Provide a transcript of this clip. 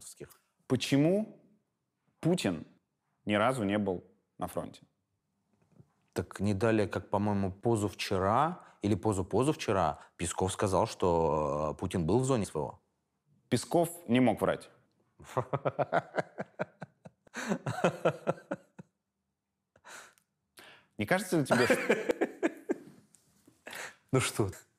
антовских. Почему Путин ни разу не был на фронте? Так не далее, как, по-моему, позавчера или позу-позавчера Песков сказал, что э, Путин был в зоне своего. Песков не мог врать. Не кажется ли тебе, что... Ну что?